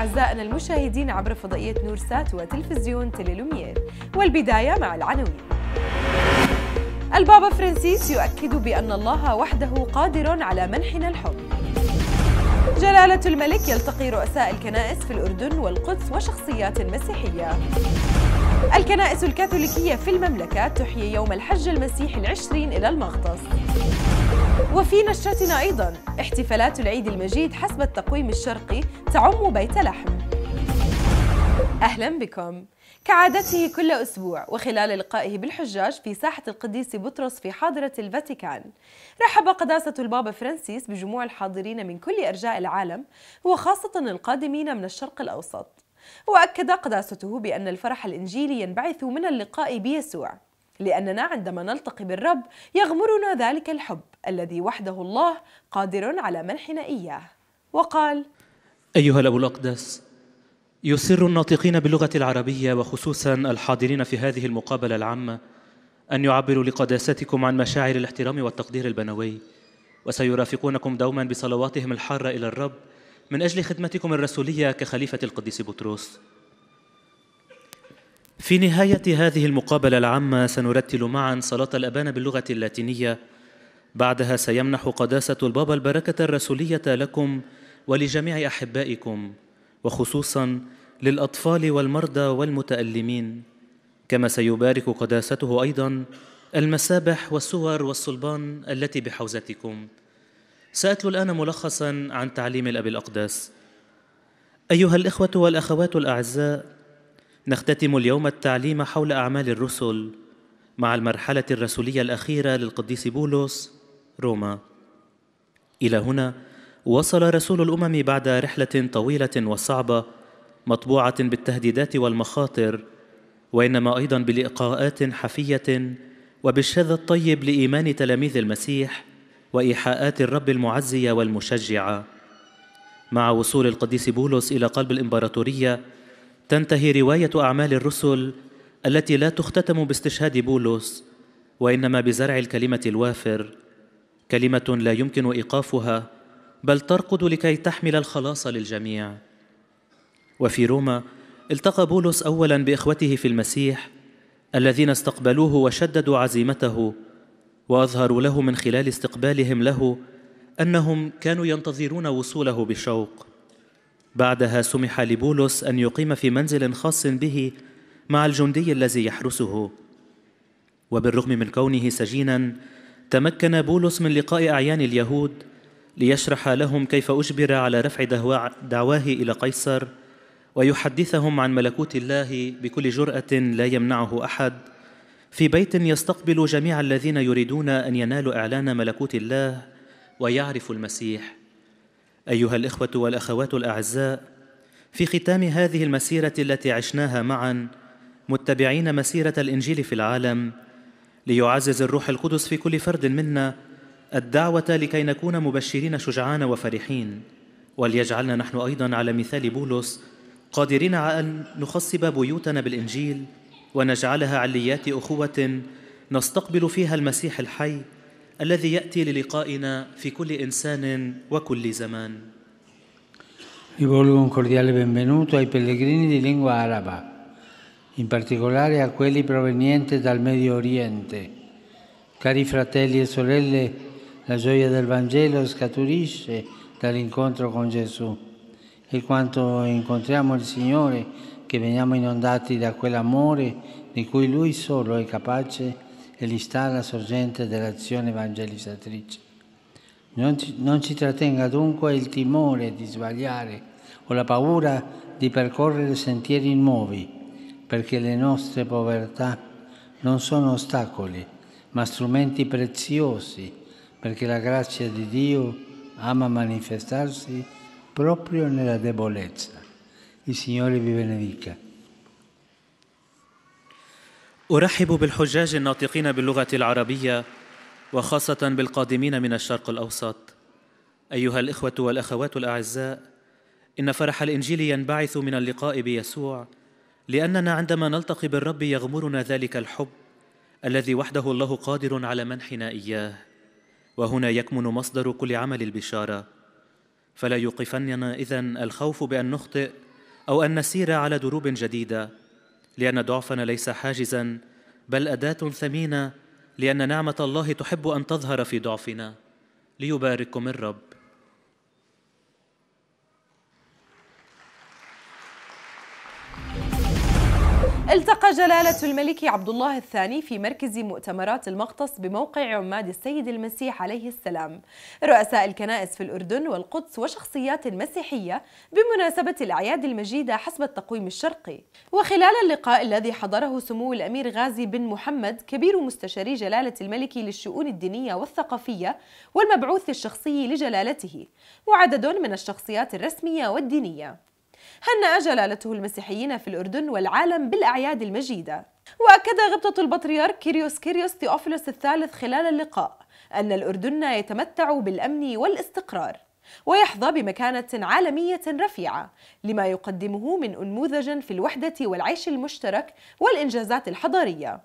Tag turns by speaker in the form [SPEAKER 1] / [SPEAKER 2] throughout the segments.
[SPEAKER 1] أعزائنا المشاهدين عبر فضائية نورسات وتلفزيون تليلوميير والبداية مع العناوين البابا فرانسيس يؤكد بأن الله وحده قادر على منحنا الحب جلالة الملك يلتقي رؤساء الكنائس في الأردن والقدس وشخصيات مسيحية الكنائس الكاثوليكية في المملكة تحيي يوم الحج المسيحي العشرين إلى المغطس وفي نشرتنا أيضا احتفالات العيد المجيد حسب التقويم الشرقي تعم بيت لحم أهلا بكم كعادته كل أسبوع وخلال لقائه بالحجاج في ساحة القديس بطرس في حاضرة الفاتيكان رحب قداسة البابا فرانسيس بجموع الحاضرين من كل أرجاء العالم وخاصة القادمين من الشرق الأوسط وأكد قداسته بأن الفرح الإنجيلي ينبعث من اللقاء بيسوع لأننا عندما نلتقي بالرب يغمرنا ذلك الحب الذي وحده الله قادر على منحنا إياه وقال
[SPEAKER 2] أيها الأب الأقدس يسر الناطقين باللغة العربية وخصوصا الحاضرين في هذه المقابلة العامة أن يعبروا لقداستكم عن مشاعر الاحترام والتقدير البنوي وسيرافقونكم دوما بصلواتهم الحارة إلى الرب من أجل خدمتكم الرسولية كخليفة القديس بطرس في نهاية هذه المقابلة العامة سنرتل معا صلاة الأبان باللغة اللاتينية بعدها سيمنح قداسة البابا البركة الرسولية لكم ولجميع أحبائكم وخصوصا للأطفال والمرضى والمتألمين كما سيبارك قداسته أيضا المسابح والصور والصلبان التي بحوزتكم سأتلو الآن ملخصا عن تعليم الأب الأقداس أيها الإخوة والأخوات الأعزاء نختتم اليوم التعليم حول أعمال الرسل مع المرحلة الرسولية الأخيرة للقديس بولس روما إلى هنا وصل رسول الأمم بعد رحلة طويلة وصعبة مطبوعة بالتهديدات والمخاطر وإنما أيضا بلقاءات حفية وبالشذ الطيب لإيمان تلاميذ المسيح وإيحاءات الرب المعزية والمشجعة مع وصول القديس بولس إلى قلب الإمبراطورية تنتهي روايه اعمال الرسل التي لا تختتم باستشهاد بولس وانما بزرع الكلمه الوافر كلمه لا يمكن ايقافها بل ترقد لكي تحمل الخلاص للجميع وفي روما التقى بولس اولا باخوته في المسيح الذين استقبلوه وشددوا عزيمته واظهروا له من خلال استقبالهم له انهم كانوا ينتظرون وصوله بشوق بعدها سمح لبولس أن يقيم في منزل خاص به مع الجندي الذي يحرسه وبالرغم من كونه سجينا تمكن بولس من لقاء أعيان اليهود ليشرح لهم كيف أجبر على رفع دعواه إلى قيصر ويحدثهم عن ملكوت الله بكل جرأة لا يمنعه أحد في بيت يستقبل جميع الذين يريدون أن ينالوا إعلان ملكوت الله ويعرفوا المسيح ايها الاخوه والاخوات الاعزاء في ختام هذه المسيره التي عشناها معا متبعين مسيره الانجيل في العالم ليعزز الروح القدس في كل فرد منا الدعوه لكي نكون مبشرين شجعان وفرحين وليجعلنا نحن ايضا على مثال بولس قادرين على ان نخصب بيوتنا بالانجيل ونجعلها عليات اخوه نستقبل فيها المسيح الحي الذي ياتي للقائنا في كل انسان وكل زمان.
[SPEAKER 3] Rivolgo un cordiale benvenuto ai pellegrini di lingua araba, in particolare a quelli provenienti dal Medio Oriente. Cari fratelli e sorelle, la gioia del Vangelo scaturisce dall'incontro con Gesù e quando incontriamo il Signore che veniamo inondati da quell'amore di cui Lui solo è capace e li sta alla sorgente dell'azione evangelizzatrice. Non ci, non ci trattenga dunque il timore di sbagliare o la paura di percorrere sentieri nuovi, perché le nostre povertà non sono ostacoli, ma strumenti preziosi, perché la grazia di Dio ama manifestarsi proprio nella debolezza. Il Signore vi benedica.
[SPEAKER 2] أرحب بالحجاج الناطقين باللغة العربية وخاصة بالقادمين من الشرق الأوسط أيها الإخوة والأخوات الأعزاء إن فرح الإنجيل ينبعث من اللقاء بيسوع لأننا عندما نلتقي بالرب يغمرنا ذلك الحب الذي وحده الله قادر على منحنا إياه وهنا يكمن مصدر كل عمل البشارة فلا يوقفننا إذن الخوف بأن نخطئ أو أن نسير على دروب جديدة لأن ضعفنا ليس حاجزا بل أداة ثمينة لأن نعمة الله تحب أن تظهر في ضعفنا ليبارككم الرب
[SPEAKER 1] التقى جلالة الملك عبد الله الثاني في مركز مؤتمرات المغطس بموقع عماد السيد المسيح عليه السلام رؤساء الكنائس في الأردن والقدس وشخصيات مسيحية بمناسبة الأعياد المجيدة حسب التقويم الشرقي وخلال اللقاء الذي حضره سمو الأمير غازي بن محمد كبير مستشاري جلالة الملك للشؤون الدينية والثقافية والمبعوث الشخصي لجلالته وعدد من الشخصيات الرسمية والدينية هنأ جلالته المسيحيين في الأردن والعالم بالأعياد المجيدة وأكد غبطة البطريرك كيريوس كيريوس تيوفيلوس الثالث خلال اللقاء أن الأردن يتمتع بالأمن والاستقرار ويحظى بمكانة عالمية رفيعة لما يقدمه من أنموذج في الوحدة والعيش المشترك والإنجازات الحضارية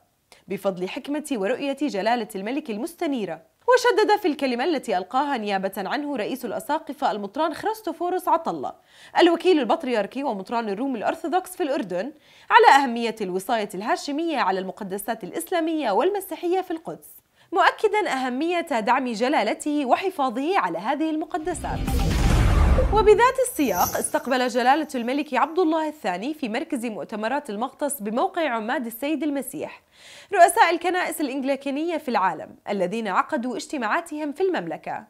[SPEAKER 1] بفضل حكمة ورؤية جلالة الملك المستنيرة وشدد في الكلمة التي ألقاها نيابة عنه رئيس الأساقفة المطران خرستوفوروس عطلة الوكيل البطريركي ومطران الروم الأرثوذكس في الأردن على أهمية الوصاية الهاشمية على المقدسات الإسلامية والمسيحية في القدس مؤكدا أهمية دعم جلالته وحفاظه على هذه المقدسات وبذات السياق استقبل جلالة الملك عبد الله الثاني في مركز مؤتمرات المغطس بموقع عماد السيد المسيح رؤساء الكنائس الإنجليكانية في العالم الذين عقدوا اجتماعاتهم في المملكة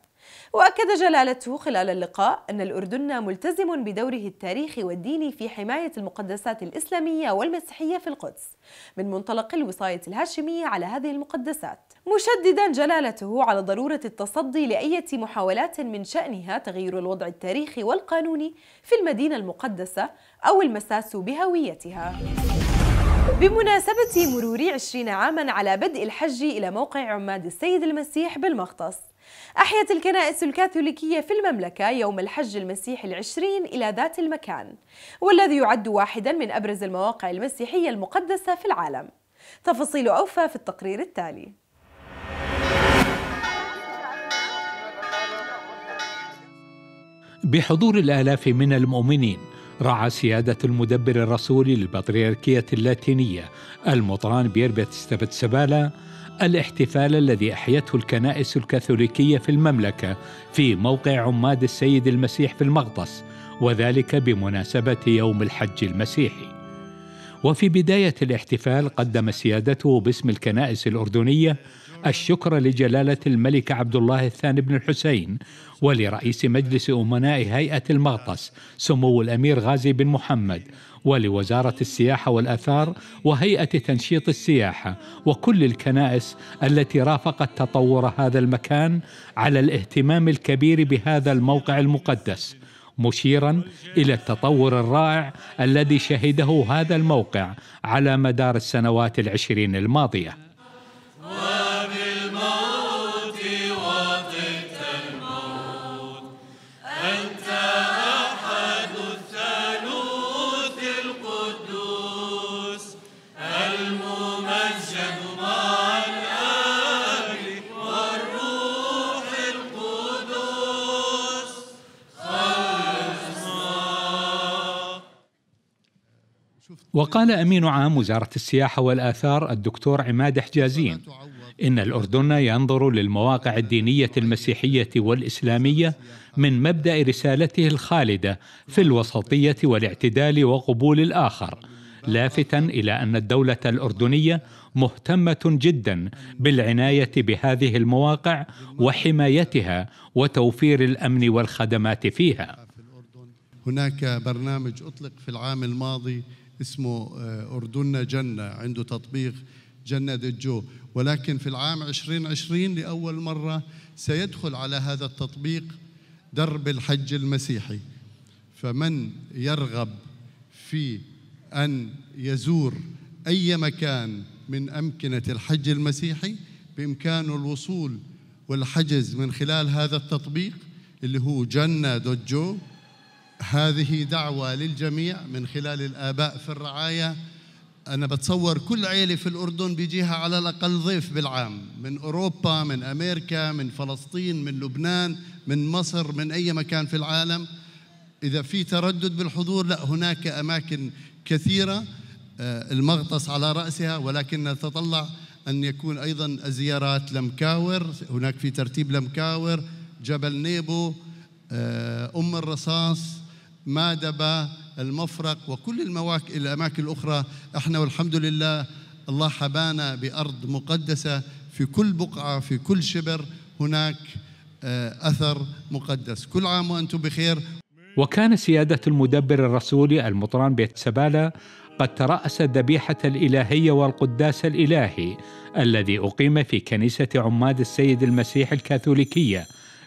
[SPEAKER 1] وأكد جلالته خلال اللقاء أن الأردن ملتزم بدوره التاريخي والديني في حماية المقدسات الإسلامية والمسيحية في القدس من منطلق الوصاية الهاشمية على هذه المقدسات مشددا جلالته على ضرورة التصدي لأية محاولات من شأنها تغيير الوضع التاريخي والقانوني في المدينة المقدسة أو المساس بهويتها بمناسبة مرور عشرين عاما على بدء الحج إلى موقع عماد السيد المسيح بالمغطس أحيت الكنائس الكاثوليكية في المملكة يوم الحج المسيحي العشرين إلى ذات المكان والذي يعد واحدا من أبرز المواقع المسيحية المقدسة في العالم تفاصيل أوفى في التقرير التالي
[SPEAKER 4] بحضور الآلاف من المؤمنين رعى سيادة المدبر الرسولي للبطريركية اللاتينية المطران بيربيت بيتستبتسبالا الاحتفال الذي أحيته الكنائس الكاثوليكية في المملكة في موقع عماد السيد المسيح في المغطس وذلك بمناسبة يوم الحج المسيحي. وفي بداية الاحتفال قدم سيادته باسم الكنائس الأردنية الشكر لجلالة الملك عبد الله الثاني بن الحسين ولرئيس مجلس أمناء هيئة المغطس سمو الأمير غازي بن محمد ولوزارة السياحة والأثار وهيئة تنشيط السياحة وكل الكنائس التي رافقت تطور هذا المكان على الاهتمام الكبير بهذا الموقع المقدس مشيرا الى التطور الرائع الذي شهده هذا الموقع على مدار السنوات العشرين الماضيه وقال أمين عام وزارة السياحة والآثار الدكتور عماد حجازين إن الأردن ينظر للمواقع الدينية المسيحية والإسلامية من مبدأ رسالته الخالدة في الوسطية والاعتدال وقبول الآخر لافتا إلى أن الدولة الأردنية مهتمة جدا بالعناية بهذه المواقع وحمايتها وتوفير الأمن والخدمات فيها
[SPEAKER 5] هناك برنامج أطلق في العام الماضي اسمه آه، أردننا جنة عنده تطبيق جنة دجو ولكن في العام 2020 لأول مرة سيدخل على هذا التطبيق درب الحج المسيحي فمن يرغب في أن يزور أي مكان من أمكنة الحج المسيحي بإمكانه الوصول والحجز من خلال هذا التطبيق اللي هو جنة دوت جو هذه دعوة للجميع من خلال الآباء في الرعاية أنا بتصور كل عيلة في الأردن بيجيها على الأقل ضيف بالعام من أوروبا من أمريكا من فلسطين من لبنان من مصر من أي مكان في العالم إذا في تردد بالحضور لا هناك أماكن كثيرة آه، المغطس على رأسها ولكن نتطلع أن يكون أيضا الزيارات لمكاور هناك في ترتيب لمكاور جبل نيبو آه، أم الرصاص مادبة المفرق وكل المواك... الأماكن الأخرى احنا والحمد لله الله حبانا بأرض مقدسة في كل بقعة في كل شبر هناك آه، أثر مقدس كل عام وأنتم بخير
[SPEAKER 4] وكان سيادة المدبر الرسولي المطران بيت سبالة قد ترأس الذبيحة الإلهية والقداس الإلهي الذي أقيم في كنيسة عماد السيد المسيح الكاثوليكية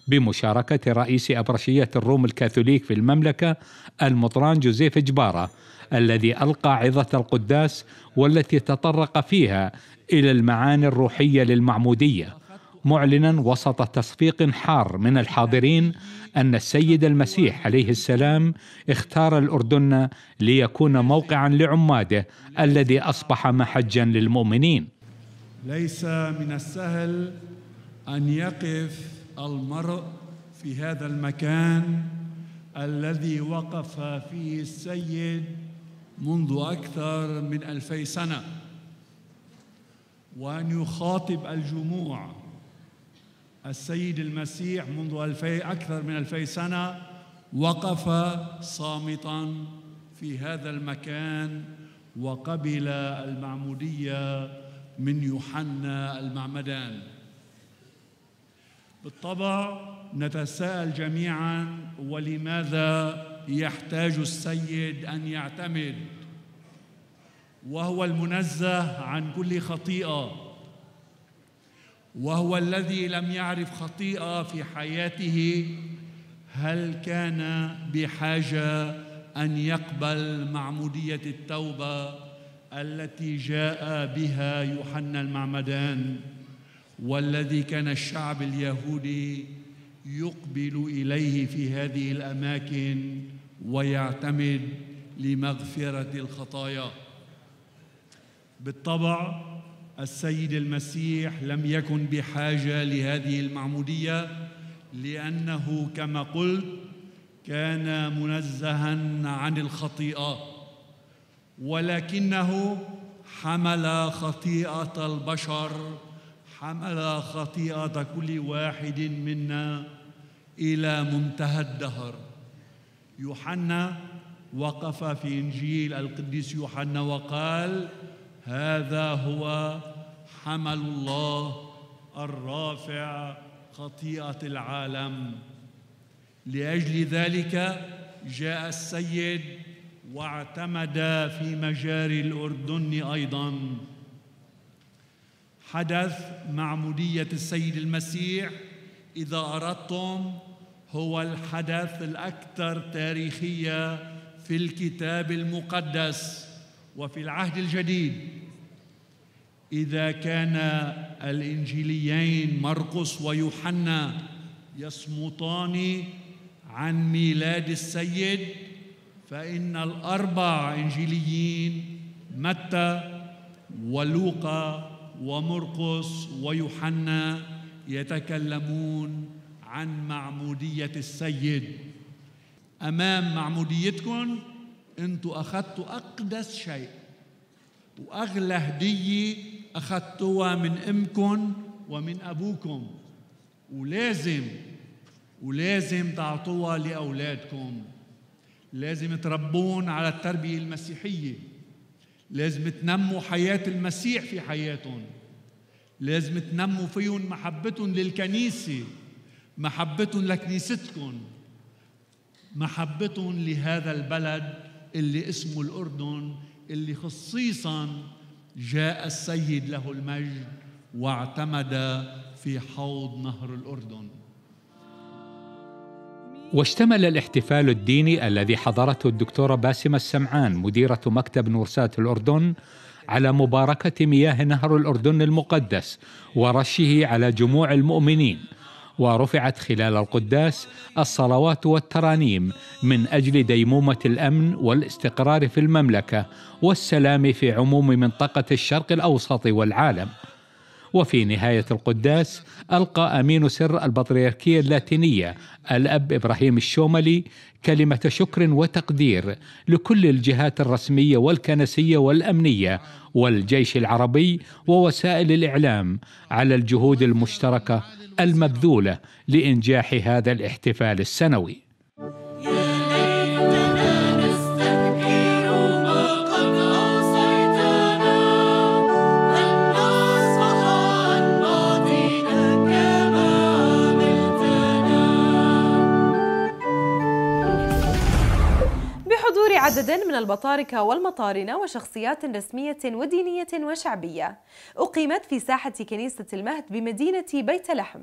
[SPEAKER 4] بمشاركة رئيس أبرشية الروم الكاثوليك في المملكة المطران جوزيف جبارة الذي ألقى عظة القداس والتي تطرق فيها إلى المعاني الروحية للمعمودية معلنا وسط تصفيق حار من الحاضرين أن السيد المسيح عليه السلام اختار الأردن ليكون موقعا لعماده الذي أصبح محجا للمؤمنين
[SPEAKER 6] ليس من السهل أن يقف المرء في هذا المكان الذي وقف فيه السيد منذ أكثر من ألفي سنة وأن يخاطب الجموع السيد المسيح منذ ألفي أكثر من ألفي سنة وقف صامتا في هذا المكان وقبل المعمودية من يوحنا المعمدان بالطبع نتساءل جميعا ولماذا يحتاج السيد ان يعتمد وهو المنزه عن كل خطيئه وهو الذي لم يعرف خطيئه في حياته هل كان بحاجه ان يقبل معموديه التوبه التي جاء بها يوحنا المعمدان والذي كان الشعب اليهودي يقبل اليه في هذه الاماكن ويعتمد لمغفره الخطايا بالطبع السيد المسيح لم يكن بحاجه لهذه المعموديه لانه كما قلت كان منزها عن الخطيئه ولكنه حمل خطيئه البشر حمل خطيئة كل واحد منا إلى منتهى الدهر يوحنا وقف في إنجيل القديس يوحنا وقال هذا هو حمل الله الرافع خطيئة العالم لأجل ذلك جاء السيد واعتمد في مجاري الأردن أيضاً حدث معمودية السيد المسيح إذا أردتم هو الحدث الأكثر تاريخية في الكتاب المقدس وفي العهد الجديد إذا كان الإنجيليين مرقس ويوحنا يصمتان عن ميلاد السيد فإن الأربع إنجيليين متى ولوقا ومرقس ويوحنا يتكلمون عن معمودية السيد أمام معموديتكم أنتوا أخذتوا أقدس شيء وأغلى هدية أخذتوها من أمكم ومن أبوكم ولازم ولازم تعطوها لأولادكم لازم تربون على التربية المسيحية لازم تنموا حياة المسيح في حياتهم لازم تنموا فيهم محبتهم للكنيسة محبتهم لكنيستكم محبتهم لهذا البلد اللي اسمه الأردن اللي خصيصا جاء السيد له المجد واعتمد في حوض نهر الأردن
[SPEAKER 4] واشتمل الاحتفال الديني الذي حضرته الدكتورة باسمة السمعان مديرة مكتب نورسات الأردن على مباركة مياه نهر الأردن المقدس ورشه على جموع المؤمنين ورفعت خلال القداس الصلوات والترانيم من أجل ديمومة الأمن والاستقرار في المملكة والسلام في عموم منطقة الشرق الأوسط والعالم وفي نهاية القداس ألقى أمين سر البطريركية اللاتينية الأب إبراهيم الشوملي كلمة شكر وتقدير لكل الجهات الرسمية والكنسية والأمنية والجيش العربي ووسائل الإعلام على الجهود المشتركة المبذولة لإنجاح هذا الاحتفال السنوي
[SPEAKER 1] عدد من البطاركة والمطارنة وشخصيات رسمية ودينية وشعبية أقيمت في ساحة كنيسة المهد بمدينة بيت لحم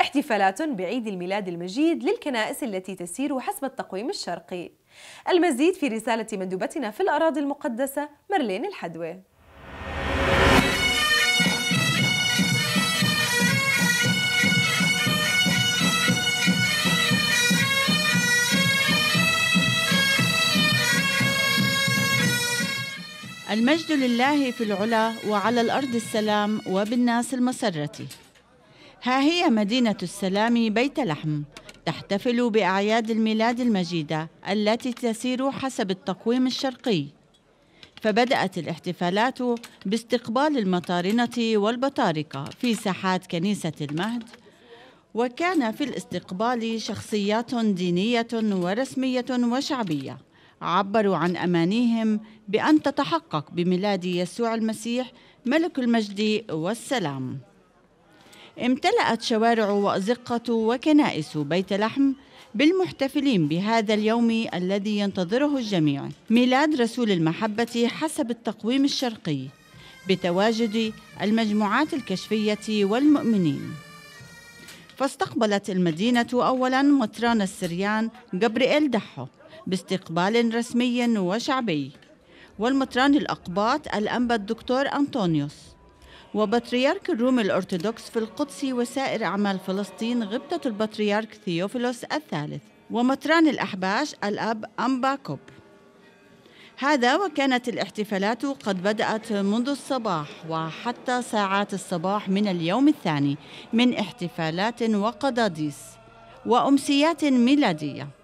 [SPEAKER 1] احتفالات بعيد الميلاد المجيد للكنائس التي تسير حسب التقويم الشرقي المزيد في رسالة مندوبتنا في الأراضي المقدسة مرلين الحدوي
[SPEAKER 7] المجد لله في العلا وعلى الأرض السلام وبالناس المسرة ها هي مدينة السلام بيت لحم تحتفل بأعياد الميلاد المجيدة التي تسير حسب التقويم الشرقي فبدأت الاحتفالات باستقبال المطارنة والبطاركة في ساحات كنيسة المهد وكان في الاستقبال شخصيات دينية ورسمية وشعبية عبروا عن امانيهم بان تتحقق بميلاد يسوع المسيح ملك المجد والسلام امتلأت شوارع وازقه وكنائس بيت لحم بالمحتفلين بهذا اليوم الذي ينتظره الجميع ميلاد رسول المحبة حسب التقويم الشرقي بتواجد المجموعات الكشفية والمؤمنين فاستقبلت المدينة أولا مطران السريان جبريل دحو باستقبال رسمي وشعبي والمطران الأقباط الأنبا الدكتور أنطونيوس وبطريرك الروم الأرثوذكس في القدس وسائر أعمال فلسطين غبطة البطريرك ثيوفيلوس الثالث ومطران الأحباش الأب أمباكوب كوب هذا وكانت الاحتفالات قد بدأت منذ الصباح وحتى ساعات الصباح من اليوم الثاني من احتفالات وقضاديس وأمسيات ميلادية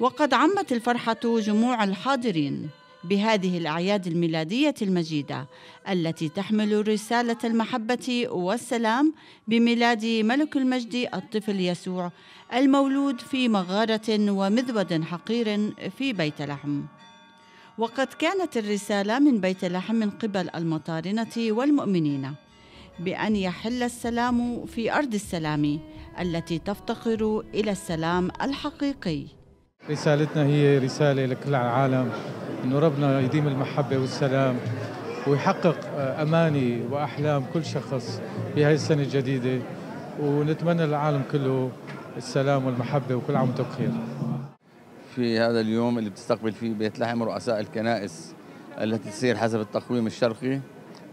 [SPEAKER 7] وقد عمت الفرحة جموع الحاضرين بهذه الأعياد الميلادية المجيدة التي تحمل رسالة المحبة والسلام بميلاد ملك المجد الطفل يسوع المولود في مغارة ومذود حقير في بيت لحم. وقد كانت الرسالة من بيت لحم من قبل المطارنة والمؤمنين بأن يحل السلام في أرض السلام التي تفتقر إلى السلام الحقيقي.
[SPEAKER 3] رسالتنا هي رسالة لكل العالم أنه ربنا يديم المحبة والسلام ويحقق آه، أماني وأحلام كل شخص هذه السنة الجديدة ونتمنى للعالم كله السلام والمحبة وكل عام وانتم بخير
[SPEAKER 8] في هذا اليوم اللي بتستقبل فيه بيت لحم رؤساء الكنائس التي تسير حسب التقويم الشرقي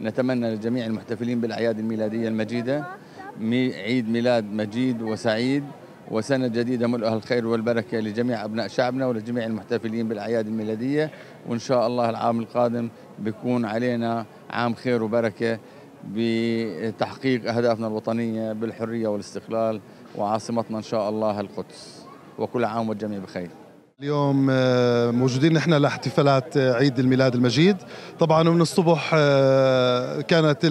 [SPEAKER 8] نتمنى لجميع المحتفلين بالأعياد الميلادية المجيدة عيد ميلاد مجيد وسعيد وسنة جديدة ملؤها الخير والبركة لجميع أبناء شعبنا ولجميع المحتفلين بالأعياد الميلادية وإن شاء الله العام القادم بيكون علينا عام خير وبركة بتحقيق أهدافنا الوطنية بالحرية والاستقلال وعاصمتنا إن شاء الله القدس وكل عام والجميع بخير
[SPEAKER 9] اليوم آه، موجودين نحن لاحتفالات عيد الميلاد المجيد طبعا ومن الصبح آه، كانت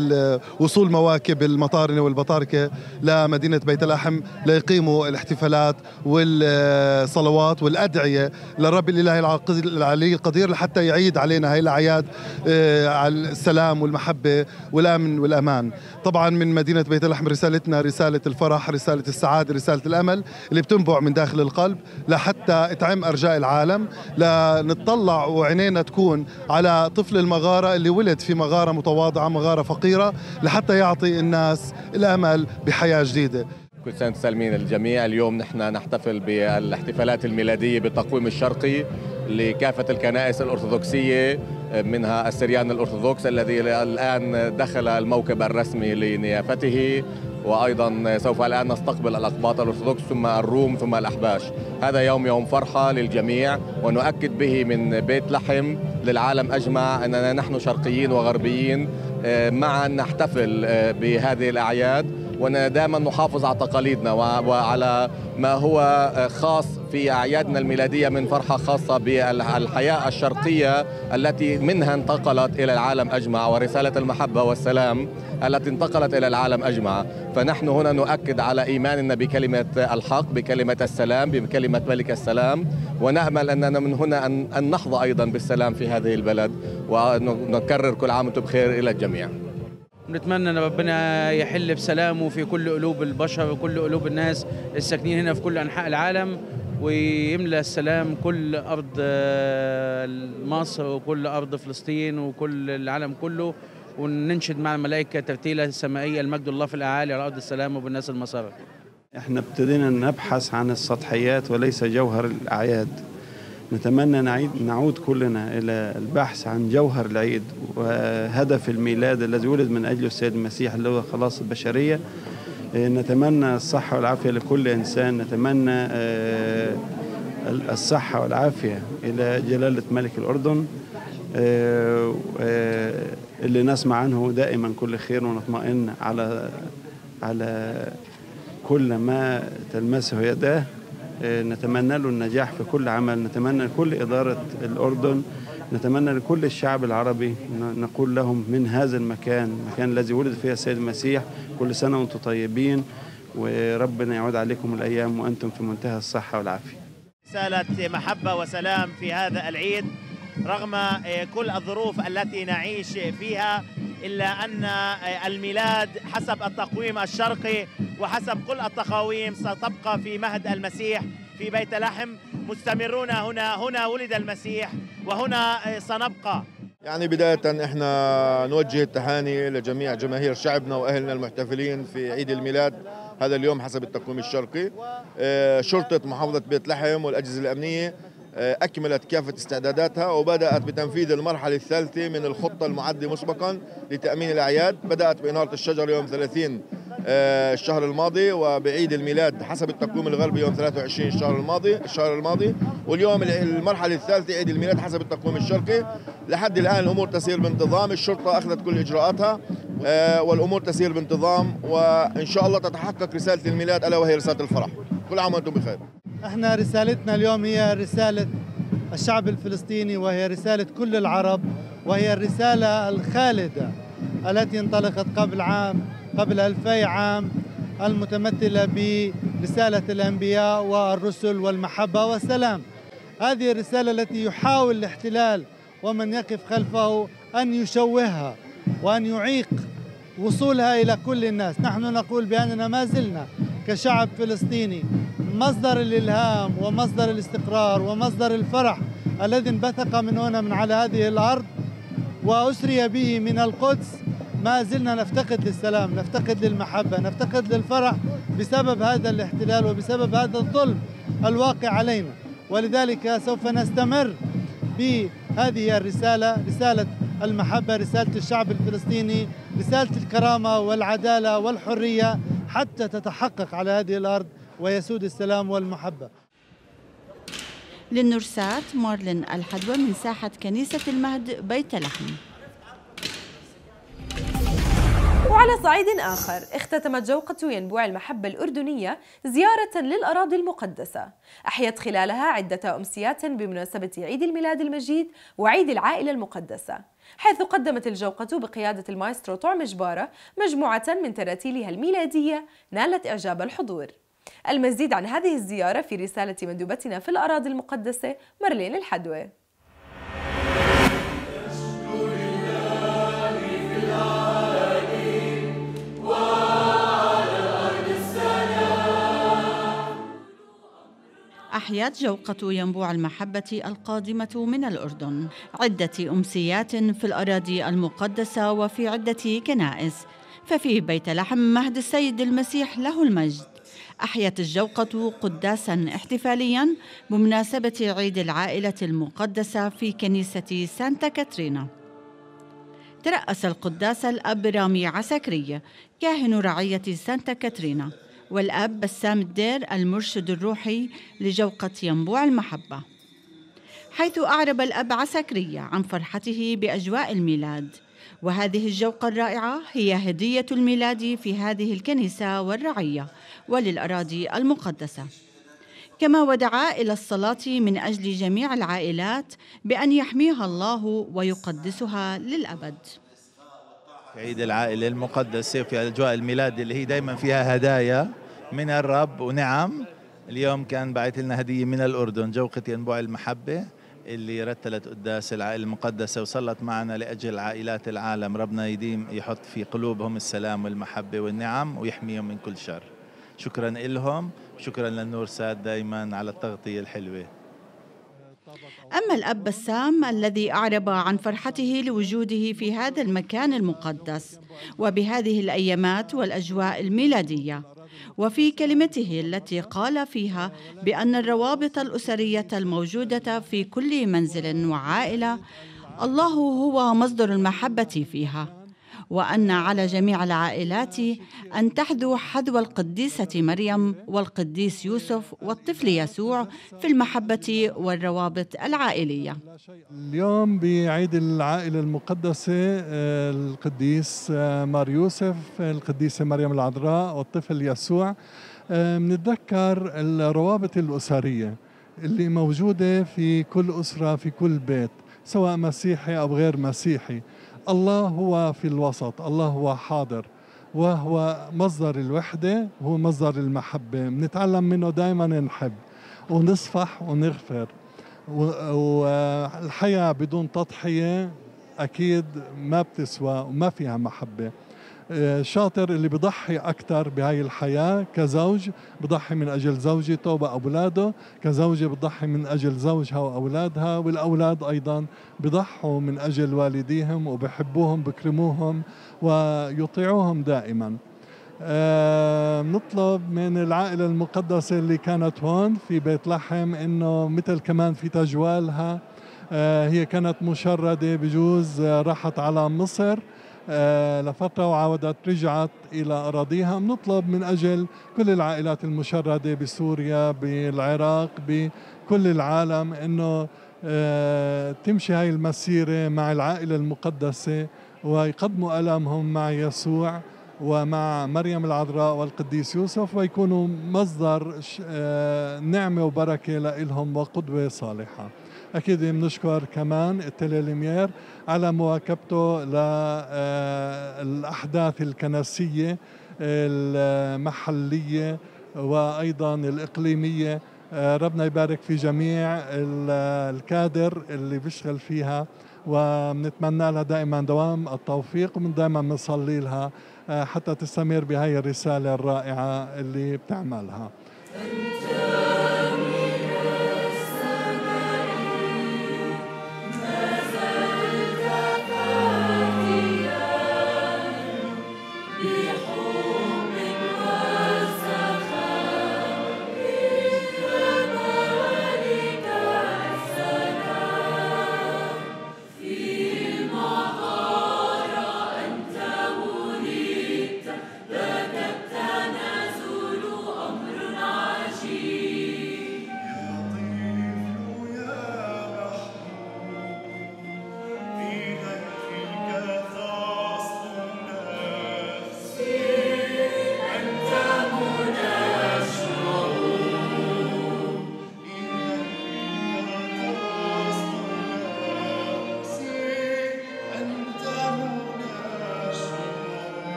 [SPEAKER 9] وصول مواكب المطارنه والبطاركه لمدينه بيت لحم ليقيموا الاحتفالات والصلوات والادعيه للرب الاله العلي القدير لحتى يعيد علينا هاي الاعياد آه، على السلام والمحبه والامن والامان طبعا من مدينه بيت لحم رسالتنا رساله الفرح رساله السعاده رساله الامل اللي بتنبع من داخل القلب لحتى تعم ارجاء العالم لنتطلع وعينينا تكون على طفل المغاره اللي ولد في مغاره متواضعه مغاره فقيره لحتى يعطي الناس الامل بحياه جديده
[SPEAKER 8] كل سنه سالمين الجميع اليوم نحن نحتفل بالاحتفالات الميلاديه بالتقويم الشرقي لكافه الكنائس الارثوذكسيه منها السريان الأرثوذكس الذي الآن دخل الموكب الرسمي لنيافته وأيضا سوف الآن نستقبل الأقباط الأرثوذكس ثم الروم ثم الأحباش هذا يوم يوم فرحة للجميع ونؤكد به من بيت لحم للعالم أجمع أننا نحن شرقيين وغربيين آه، معا نحتفل آه، بهذه الأعياد وأننا دائما نحافظ على تقاليدنا وعلى ما هو خاص في أعيادنا الميلادية من فرحة خاصة بالحياة الشرقية التي منها انتقلت إلى العالم أجمع ورسالة المحبة والسلام التي انتقلت إلى العالم أجمع فنحن هنا نؤكد على إيماننا بكلمة الحق بكلمة السلام بكلمة ملك السلام ونأمل أننا من هنا أن نحظى أيضا بالسلام في هذه البلد ونكرر كل عام وانتم بخير إلى الجميع
[SPEAKER 6] نتمنى ان ربنا يحل بسلامه في كل قلوب البشر وكل قلوب الناس الساكنين هنا في كل انحاء العالم ويملى السلام كل ارض آه، مصر وكل ارض فلسطين وكل العالم كله وننشد مع الملائكه ترتيله سمائيه المجد الله في الاعالي على ارض السلام وبالناس المساره. احنا ابتدينا نبحث عن السطحيات وليس جوهر الاعياد. نتمنى نعيد نعود كلنا إلى البحث عن جوهر العيد وهدف الميلاد الذي ولد من أجله السيد المسيح اللي هو خلاص البشرية إيه، نتمنى الصحة والعافية لكل إنسان نتمنى آه، الصحة والعافية إلى جلالة ملك الأردن آه، آه، اللي نسمع عنه دائما كل خير ونطمئن على على كل ما تلمسه يداه آه، نتمنى له النجاح في كل عمل نتمنى لكل إدارة الأردن نتمنى لكل الشعب العربي نقول لهم من هذا المكان المكان الذي ولد فيه السيد المسيح كل سنة وانتم طيبين وربنا يعود عليكم الأيام وأنتم في منتهى الصحة والعافية
[SPEAKER 2] رسالة محبة وسلام في هذا العيد رغم آه، كل الظروف التي نعيش فيها إلا أن آه، الميلاد حسب التقويم الشرقي وحسب كل التقاويم ستبقى في مهد المسيح في بيت لحم مستمرون هنا هنا ولد المسيح وهنا آه، سنبقى
[SPEAKER 8] يعني بداية احنا نوجه التحاني لجميع جماهير شعبنا واهلنا المحتفلين في عيد الميلاد هذا اليوم حسب التقويم الشرقي آه، شرطة محافظة بيت لحم والأجهزة الأمنية آه، أكملت كافة استعداداتها وبدأت بتنفيذ المرحلة الثالثة من الخطة المعدة مسبقا لتأمين الأعياد بدأت بإنارة الشجر يوم 30 آه، الشهر الماضي وبعيد الميلاد حسب التقويم الغربي يوم 23 الشهر الماضي الشهر الماضي واليوم المرحلة الثالثة عيد الميلاد حسب التقويم الشرقي لحد الآن الأمور تسير بانتظام الشرطة أخذت كل إجراءاتها آه، والأمور تسير بانتظام وإن شاء الله تتحقق رسالة الميلاد ألا وهي رسالة الفرح كل عام وأنتم بخير
[SPEAKER 3] احنا رسالتنا اليوم هي رسالة الشعب الفلسطيني وهي رسالة كل العرب وهي الرسالة الخالدة التي انطلقت قبل عام قبل ألفي عام المتمثلة برسالة الأنبياء والرسل والمحبة والسلام هذه الرسالة التي يحاول الاحتلال ومن يقف خلفه أن يشوهها وأن يعيق وصولها إلى كل الناس نحن نقول بأننا ما زلنا كشعب فلسطيني مصدر الإلهام ومصدر الاستقرار ومصدر الفرح الذي انبثق من هنا من على هذه الأرض وأسري به من القدس ما زلنا نفتقد للسلام نفتقد للمحبة نفتقد للفرح بسبب هذا الاحتلال وبسبب هذا الظلم الواقع علينا ولذلك سوف نستمر بهذه الرسالة رسالة المحبة رسالة الشعب الفلسطيني رسالة الكرامة والعدالة والحرية حتى تتحقق على هذه الأرض ويسود السلام والمحبة
[SPEAKER 7] للنرسات مارلين الحدوى من ساحة كنيسة المهد بيت لحم وعلى صعيد آخر اختتمت جوقة ينبوع المحبة
[SPEAKER 1] الأردنية زيارة للأراضي المقدسة أحيت خلالها عدة أمسيات بمناسبة عيد الميلاد المجيد وعيد العائلة المقدسة حيث قدمت الجوقة بقيادة المايسترو طعم جبارة مجموعة من تراتيلها الميلادية نالت إعجاب الحضور المزيد عن هذه الزيارة في رسالة مندوبتنا في الأراضي المقدسة مرلين الحدوة
[SPEAKER 7] أحيت جوقة ينبوع المحبة القادمة من الأردن عدة أمسيات في الأراضي المقدسة وفي عدة كنائس ففي بيت لحم مهد السيد المسيح له المجد أحيت الجوقة قداسا احتفاليا بمناسبة عيد العائلة المقدسة في كنيسة سانتا كاترينا ترأس القداس الأب رامي عسكري كاهن رعية سانتا كاترينا والأب بسام الدير المرشد الروحي لجوقة ينبوع المحبة حيث أعرب الأب عسكرية عن فرحته بأجواء الميلاد وهذه الجوقة الرائعة هي هدية الميلاد في هذه الكنيسة والرعية وللأراضي المقدسة كما ودعا إلى الصلاة من أجل جميع العائلات بأن يحميها الله ويقدسها للأبد
[SPEAKER 3] عيد العائلة المقدسة في أجواء الميلاد اللي هي دايما فيها هدايا من الرب ونعم اليوم كان بعث لنا هدية من الأردن جوقة ينبوع المحبة اللي رتلت قداس العائلة المقدسة وصلت معنا لأجل عائلات العالم ربنا يديم يحط في قلوبهم السلام والمحبة والنعم ويحميهم من كل شر شكرا لهم شكرا للنور ساد دايما على التغطية الحلوة
[SPEAKER 7] أما الأب بسام الذي أعرب عن فرحته لوجوده في هذا المكان المقدس وبهذه الأيامات والأجواء الميلادية وفي كلمته التي قال فيها بأن الروابط الأسرية الموجودة في كل منزل وعائلة الله هو مصدر المحبة فيها وأن على جميع العائلات أن تحذو حذو القديسة مريم والقديس يوسف والطفل يسوع في المحبة والروابط العائلية
[SPEAKER 9] اليوم بعيد العائلة المقدسة آه، القديس آه، مار يوسف القديسة مريم العذراء والطفل يسوع بنتذكر آه، الروابط الأسرية اللي موجودة في كل أسرة في كل بيت سواء مسيحي أو غير مسيحي الله هو في الوسط الله هو حاضر وهو مصدر الوحدة هو مصدر المحبة بنتعلم منه دائما نحب ونصفح ونغفر والحياة بدون تضحية أكيد ما بتسوى وما فيها محبة الشاطر اللي بضحي أكثر بهاي الحياة كزوج بضحي من أجل زوجته وأولاده كزوجة بضحي من أجل زوجها وأولادها والأولاد أيضا بضحوا من أجل والديهم وبحبوهم بكرموهم ويطيعوهم دائما أه نطلب من العائلة المقدسة اللي كانت هون في بيت لحم إنه مثل كمان في تجوالها أه هي كانت مشردة بجوز آه، راحت على مصر آه، لفترة وعودت رجعت إلى أراضيها بنطلب من أجل كل العائلات المشردة بسوريا بالعراق بكل العالم أنه آه، تمشي هاي المسيرة مع العائلة المقدسة ويقدموا ألمهم مع يسوع ومع مريم العذراء والقديس يوسف ويكونوا مصدر آه، نعمة وبركة لهم وقدوة صالحة أكيد بنشكر كمان التليليمير على مواكبته للأحداث آه، الكنسية المحلية وأيضا الإقليمية آه، ربنا يبارك في جميع الكادر اللي بيشتغل فيها وبنتمنى لها دائما دوام التوفيق ومن دائما بنصلي لها آه، حتى تستمر بهاي الرسالة الرائعة اللي بتعملها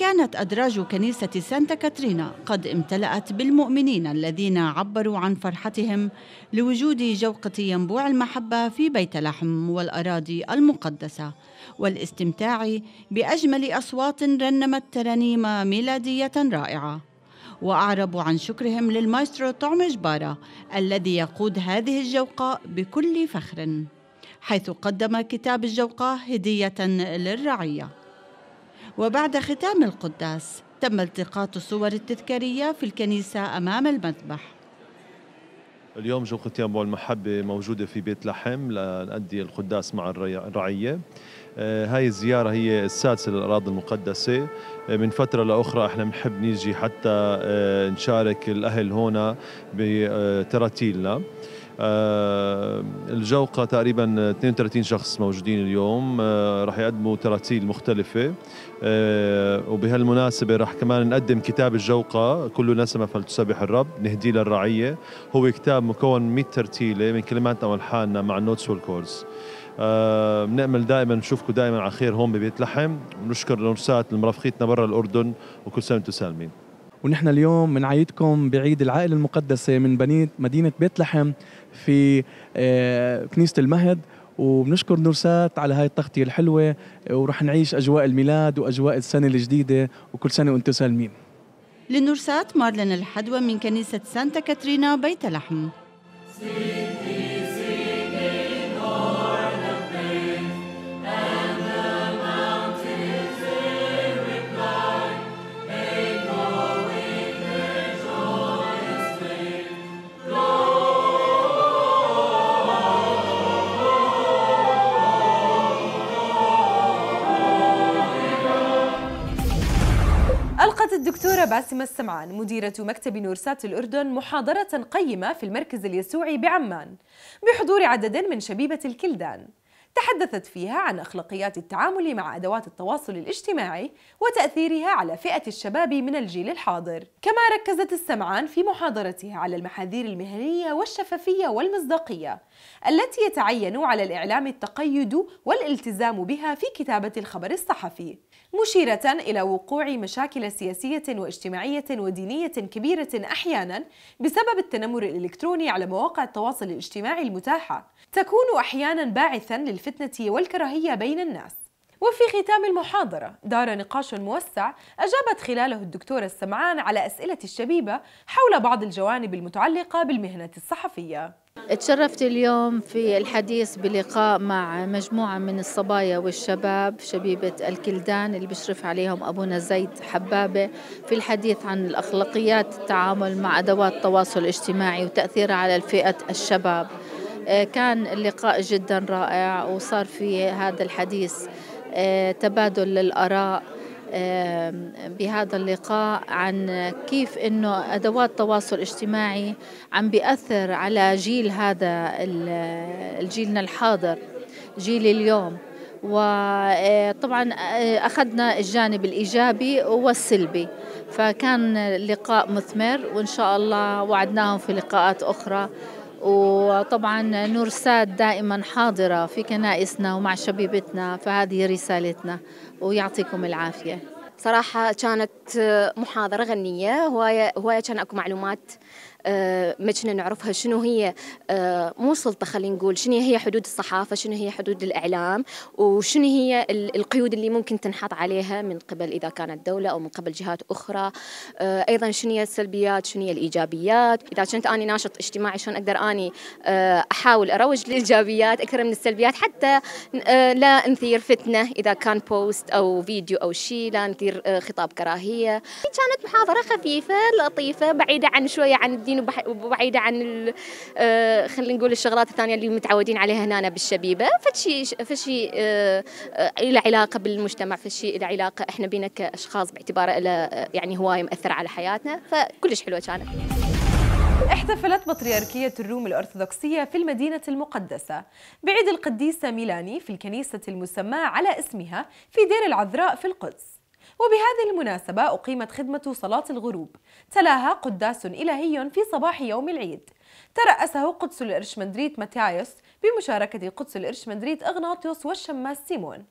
[SPEAKER 7] كانت أدراج كنيسة سانتا كاترينا قد امتلأت بالمؤمنين الذين عبروا عن فرحتهم لوجود جوقة ينبوع المحبة في بيت لحم والأراضي المقدسة والاستمتاع بأجمل أصوات رنمت ترانيم ميلادية رائعة وأعربوا عن شكرهم للمايسترو طعم جبارة الذي يقود هذه الجوقة بكل فخر حيث قدم كتاب الجوقة هدية للرعيه وبعد ختام القداس تم التقاط الصور التذكارية في الكنيسة أمام المذبح
[SPEAKER 9] اليوم جو ختيامبو المحبة موجودة في بيت لحم لنأدي القداس مع الرعية آه، هاي الزيارة هي السادسة للأراضي المقدسة آه، من فترة لأخرى احنا بنحب نيجي حتى آه، نشارك الأهل هنا بتراتيلنا الجوقة تقريبا 32 شخص موجودين اليوم رح يقدموا تراتيل مختلفة آه، وبهالمناسبة رح كمان نقدم كتاب الجوقة كل نسمة فلتسبح الرب نهديه للرعية هو كتاب مكون 100 ترتيلة من كلماتنا والحاننا مع النوتس والكورز آه، بنأمل دائما نشوفكم دائما على خير هون ببيت لحم ونشكر نورسات لمرافقيتنا برا الأردن وكل سنة وانتم سالمين ونحن اليوم بنعيدكم بعيد العائلة المقدسة من بنية مدينة بيت لحم في آه، كنيسة المهد وبنشكر
[SPEAKER 6] نورسات على هاي التغطيه الحلوه ورح نعيش اجواء الميلاد واجواء السنه الجديده
[SPEAKER 8] وكل سنه وانتم سالمين
[SPEAKER 7] لنورسات مارلين الحدوى من كنيسه سانتا كاترينا بيت لحم
[SPEAKER 1] الدكتورة باسمة السمعان مديرة مكتب نورسات الأردن محاضرة قيمة في المركز اليسوعي بعمان بحضور عدد من شبيبة الكلدان تحدثت فيها عن أخلاقيات التعامل مع أدوات التواصل الاجتماعي وتأثيرها على فئة الشباب من الجيل الحاضر كما ركزت السمعان في محاضرتها على المحاذير المهنية والشفافية والمصداقية التي يتعين على الإعلام التقيد والالتزام بها في كتابة الخبر الصحفي مشيرة إلى وقوع مشاكل سياسية واجتماعية ودينية كبيرة أحيانا بسبب التنمر الإلكتروني على مواقع التواصل الاجتماعي المتاحة تكون أحيانا باعثا للفتنة والكراهية بين الناس وفي ختام المحاضرة دار نقاش موسع أجابت خلاله الدكتورة السمعان على أسئلة الشبيبة حول بعض الجوانب المتعلقة بالمهنة الصحفية
[SPEAKER 7] تشرفت اليوم في الحديث بلقاء مع مجموعة من الصبايا والشباب شبيبة الكلدان اللي بشرف عليهم أبونا زيد حبابة في الحديث عن الأخلاقيات التعامل مع أدوات التواصل الاجتماعي وتأثيرها على الفئة الشباب آه، كان اللقاء جدا رائع وصار في هذا الحديث آه، تبادل للآراء بهذا اللقاء عن كيف انه ادوات التواصل الاجتماعي عم بياثر على جيل هذا الجيلنا الحاضر جيل اليوم وطبعا آه، آه، اخذنا الجانب الايجابي والسلبي فكان لقاء مثمر وان شاء الله وعدناهم في لقاءات اخرى وطبعا نور ساد دائما حاضرة في كنائسنا ومع شبيبتنا فهذه رسالتنا ويعطيكم العافية صراحة كانت محاضرة غنية هواية هواية كان أكو معلومات آه، ما
[SPEAKER 2] كنا نعرفها شنو هي آه، مو سلطه خلينا نقول شنو هي حدود الصحافه شنو هي حدود الاعلام وشنو هي القيود اللي ممكن تنحط عليها من قبل اذا كانت دوله او من قبل جهات اخرى آه، ايضا شنو هي السلبيات شنو هي الايجابيات اذا كنت اني ناشط اجتماعي شلون اقدر اني احاول اروج للايجابيات اكثر من السلبيات حتى لا نثير فتنه اذا كان بوست او فيديو او شيء لا نثير خطاب كراهيه كانت محاضره خفيفه لطيفه بعيده عن شويه عن الدين بعيدين وبعيده عن آه، خلينا نقول الشغلات الثانيه اللي متعودين عليها هنا بالشبيبه فشي فشي آه، إلى علاقه بالمجتمع فشي إلى علاقه احنا بينا كاشخاص باعتباره
[SPEAKER 1] يعني هوايه مأثرة على حياتنا فكلش حلوه كانت احتفلت بطريركية الروم الأرثوذكسية في المدينة المقدسة بعيد القديسة ميلاني في الكنيسة المسماة على اسمها في دير العذراء في القدس وبهذه المناسبة أقيمت خدمة صلاة الغروب تلاها قداس إلهي في صباح يوم العيد ترأسه قدس الإرشمندريت ماتيايوس بمشاركة قدس الإرشمندريت إغناطيوس والشماس سيمون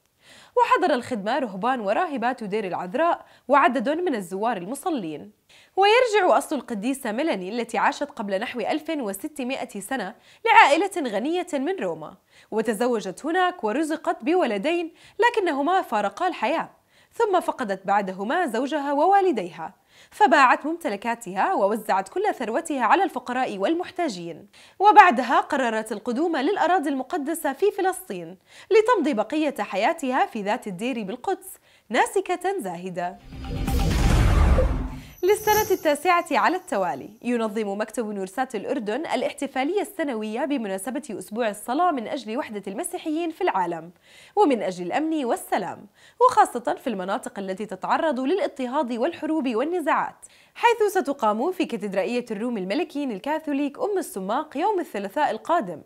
[SPEAKER 1] وحضر الخدمة رهبان وراهبات دير العذراء وعدد من الزوار المصلين ويرجع أصل القديسة ميلاني التي عاشت قبل نحو 1600 سنة لعائلة غنية من روما وتزوجت هناك ورزقت بولدين لكنهما فارقا الحياة ثم فقدت بعدهما زوجها ووالديها فباعت ممتلكاتها ووزعت كل ثروتها على الفقراء والمحتاجين وبعدها قررت القدوم للأراضي المقدسة في فلسطين لتمضي بقية حياتها في ذات الدير بالقدس ناسكة زاهدة للسنة التاسعة على التوالي ينظم مكتب نورسات الأردن الاحتفالية السنوية بمناسبة أسبوع الصلاة من أجل وحدة المسيحيين في العالم ومن أجل الأمن والسلام وخاصة في المناطق التي تتعرض للاضطهاد والحروب والنزاعات حيث ستقام في كاتدرائية الروم الملكيين الكاثوليك أم السماق يوم الثلاثاء القادم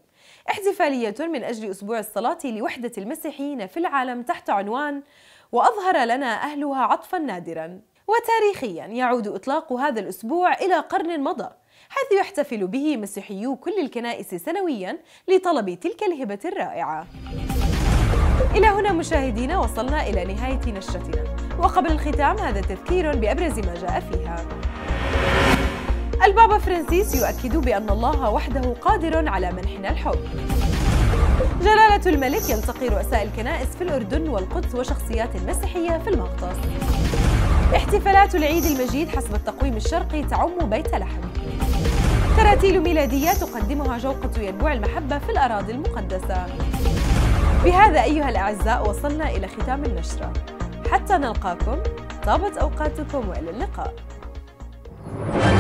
[SPEAKER 1] احتفالية من أجل أسبوع الصلاة لوحدة المسيحيين في العالم تحت عنوان وأظهر لنا أهلها عطفا نادرا وتاريخيا يعود إطلاق هذا الأسبوع إلى قرن مضى حيث يحتفل به مسيحيو كل الكنائس سنويا لطلب تلك الهبة الرائعة إلى هنا مشاهدينا وصلنا إلى نهاية نشرتنا وقبل الختام هذا تذكير بأبرز ما جاء فيها البابا فرانسيس يؤكد بأن الله وحده قادر على منحنا الحب جلالة الملك يلتقي رؤساء الكنائس في الأردن والقدس وشخصيات مسيحية في المغطس احتفالات العيد المجيد حسب التقويم الشرقي تعم بيت لحم تراتيل ميلادية تقدمها جوقة ينبوع المحبة في الأراضي المقدسة بهذا أيها الأعزاء وصلنا إلى ختام النشرة حتى نلقاكم طابت أوقاتكم وإلى اللقاء